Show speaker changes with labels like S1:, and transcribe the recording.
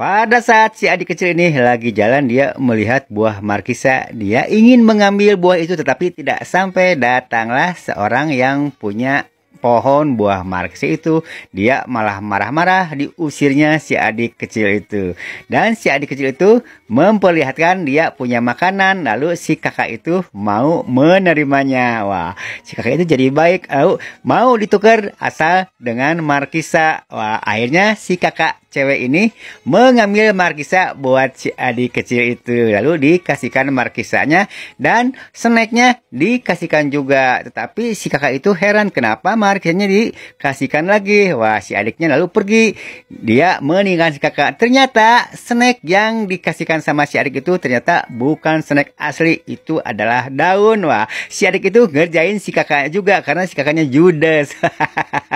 S1: Pada saat si adik kecil ini lagi jalan, dia melihat buah markisa. Dia ingin mengambil buah itu, tetapi tidak sampai datanglah seorang yang punya pohon buah markisa itu. Dia malah marah-marah diusirnya si adik kecil itu. Dan si adik kecil itu memperlihatkan dia punya makanan, lalu si kakak itu mau menerimanya. Wah, si kakak itu jadi baik, lalu mau ditukar asal dengan markisa. Wah, akhirnya si kakak cewek ini mengambil markisa buat si adik kecil itu. Lalu dikasihkan markisanya dan snacknya dikasihkan juga. Tetapi si kakak itu heran kenapa markisanya dikasihkan lagi. Wah si adiknya lalu pergi. Dia meninggalkan si kakak. Ternyata snack yang dikasihkan sama si adik itu ternyata bukan snack asli. Itu adalah daun. Wah si adik itu ngerjain si kakak juga karena si kakaknya judes.